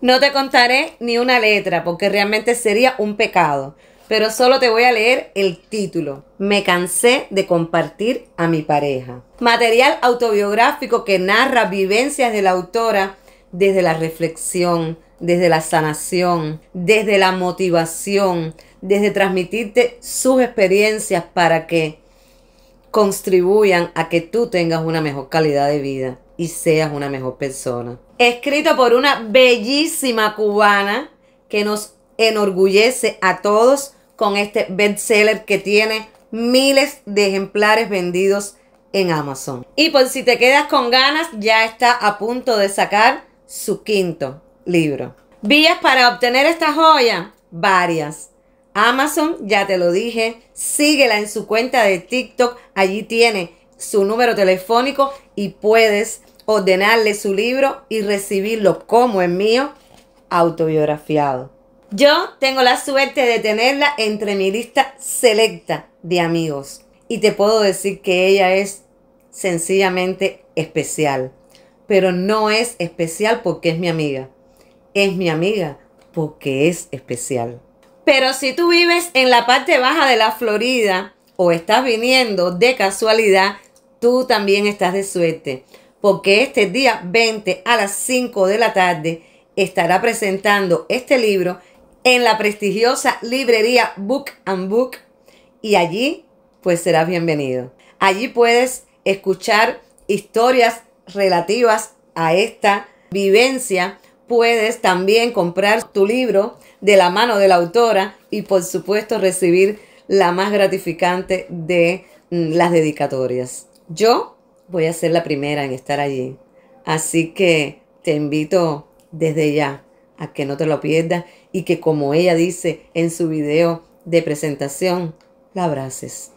No te contaré ni una letra, porque realmente sería un pecado. Pero solo te voy a leer el título. Me cansé de compartir a mi pareja. Material autobiográfico que narra vivencias de la autora desde la reflexión, desde la sanación, desde la motivación, desde transmitirte sus experiencias para que contribuyan a que tú tengas una mejor calidad de vida y seas una mejor persona. Escrito por una bellísima cubana que nos enorgullece a todos con este bestseller que tiene miles de ejemplares vendidos en Amazon. Y por si te quedas con ganas, ya está a punto de sacar su quinto libro. Vías para obtener esta joya, varias. Amazon, ya te lo dije, síguela en su cuenta de TikTok, allí tiene su número telefónico y puedes ordenarle su libro y recibirlo como el mío, autobiografiado. Yo tengo la suerte de tenerla entre mi lista selecta de amigos y te puedo decir que ella es sencillamente especial, pero no es especial porque es mi amiga, es mi amiga porque es especial. Pero si tú vives en la parte baja de la Florida o estás viniendo de casualidad, tú también estás de suerte, porque este día 20 a las 5 de la tarde estará presentando este libro en la prestigiosa librería Book and Book y allí pues serás bienvenido. Allí puedes escuchar historias relativas a esta vivencia. Puedes también comprar tu libro de la mano de la autora y por supuesto recibir la más gratificante de mm, las dedicatorias. Yo voy a ser la primera en estar allí. Así que te invito desde ya a que no te lo pierdas y que como ella dice en su video de presentación, la abraces.